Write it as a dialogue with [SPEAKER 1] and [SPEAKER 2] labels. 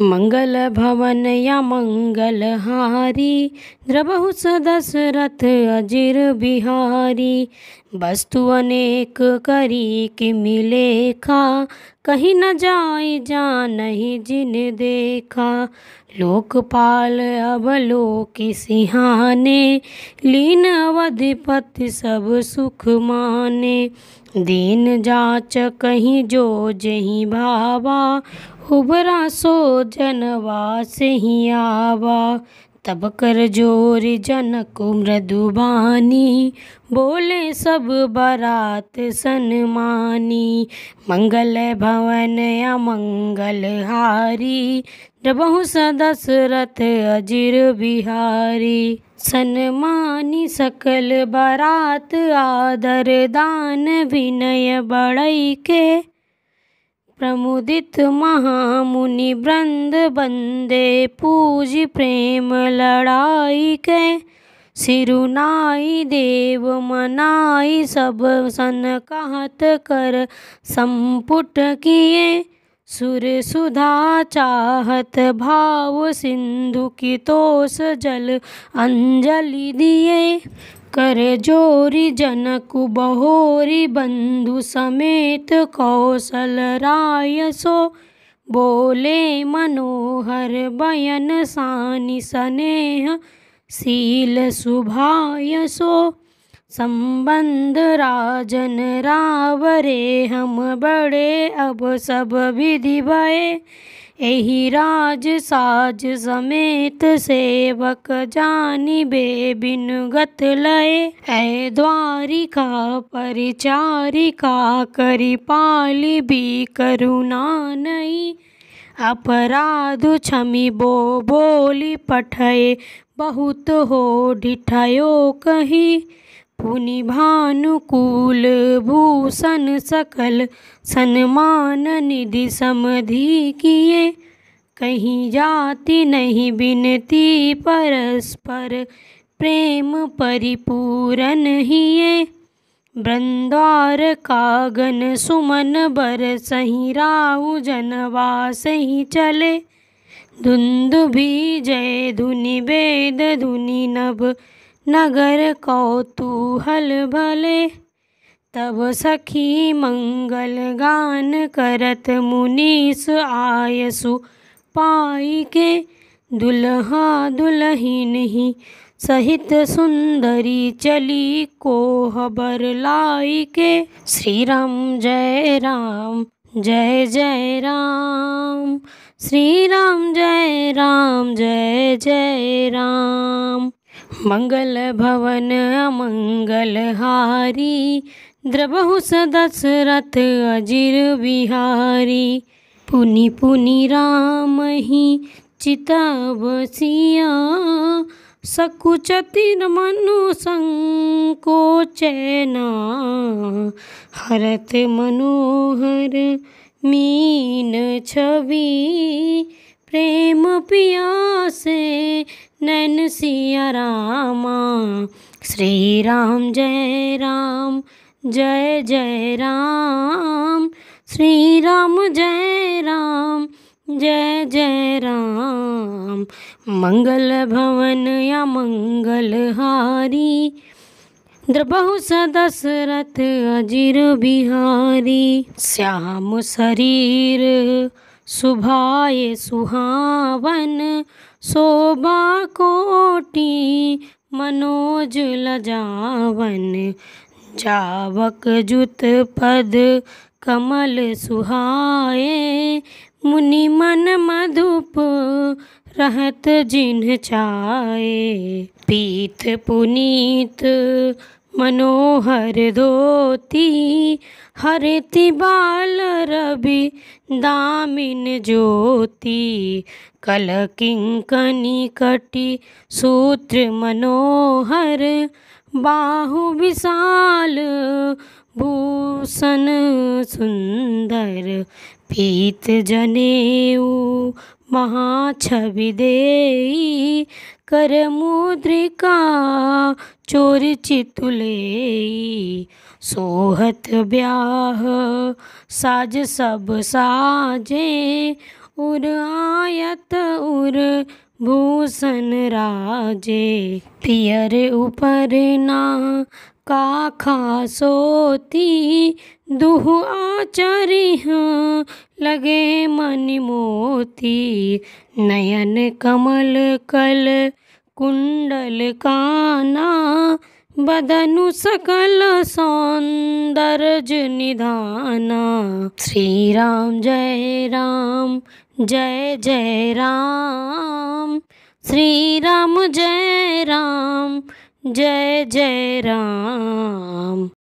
[SPEAKER 1] मंगल भवन या मंगलहारी द्रबहु दशरथ अजिर बिहारी वस्तु अनेक करी कि मिले खा कहीं न जाए जा नहीं जिन देखा लोकपाल अब लोक सिहाने लीन अवधिपति सब सुख माने दीन जाच कहीं जो जही बाबा उबरा सो जनवा से ही आवा तब कर जोर जनक मृदुबानी बोले सब बरात सनमानी मंगल भवन या मंगल हारी जबहु सदसरथ अजिर बिहारी सनमानी सकल बरात आदर दान विनय बड़ई के प्रमुदित महामुनि वृंद बंदे पूज प्रेम लड़ाई के सिरुनाई देव मनाई सब सन कहत कर संपुट किए सुर सुधा चाहत भाव सिंधु की तोस जल अंजलि दिए कर जोरी जनकु बहोरी बंधु समेत कौशल रायसो बोले मनोहर बयन सानी स्नेह शील सुभाय संबंध राजन रावरे हम बड़े अब सब विधि भये एहि राज साज समेत सेवक जानी बे बिन गत लय ऐ द्वारिका परिचारिका करी पाली भी करुणा नई अपराध छमी बो बोली पठय बहुत हो डिठयो कही पुनिभानुकूल भूषण सकल सन्मान निधि समधि किए कहीं जाति नहीं बिनती परस्पर प्रेम परिपूरन हिए वृंदार कागन सुमन बर सही राउ जनवा सही चले धुंद भी जय धुनि वेद धुनि नभ नगर कौतूहल भले तब सखी मंगल गान करत मुनीस आयसु पाई के दुल्हा दुल्हिन ही सहित सुंदरी चली को हबर लाई के श्री राम जय राम जय जय राम श्री राम जय राम जय जय राम मंगल भवन मंगलहारी द्रबहु सदशरथ अजिर बिहारी पुनि पुनि राम ही चिता सकुचतिर मनु संकोचना हरत मनोहर मीन छवि प्रेम पिया से नैन सिया रामा श्री राम जय राम जय जय राम श्री राम जय राम जय जय राम मंगल भवन या मंगलहारी द्रबहु सदशरथ अजीर बिहारी श्याम शरीर सुभाए सुहावन शोभा कोटि मनोज लजावन जावक जुत पद कमल सुहाए मुनि मन मधुप रहत जिन्ह चाए पीत पुनीत मनोहर धोती हरति बाल रवि दामिन ज्योति कल किंकनी सूत्र मनोहर बाहु विशाल भूषण सुंदर पीत जनेऊ महाछवि दे कर मुद्रिका चोर चितुले सोहत ब्याह साज सब साजे उर आयत उर भूषण राजे पियर ऊपर ना काखा सोती दुह आचरिहा लगे मन मोती नयन कमल कल कुंडल काना बदनु सकल सौन्दर्य निधन श्रीराम जय राम जय जय राम श्रीराम जय राम जय जय राम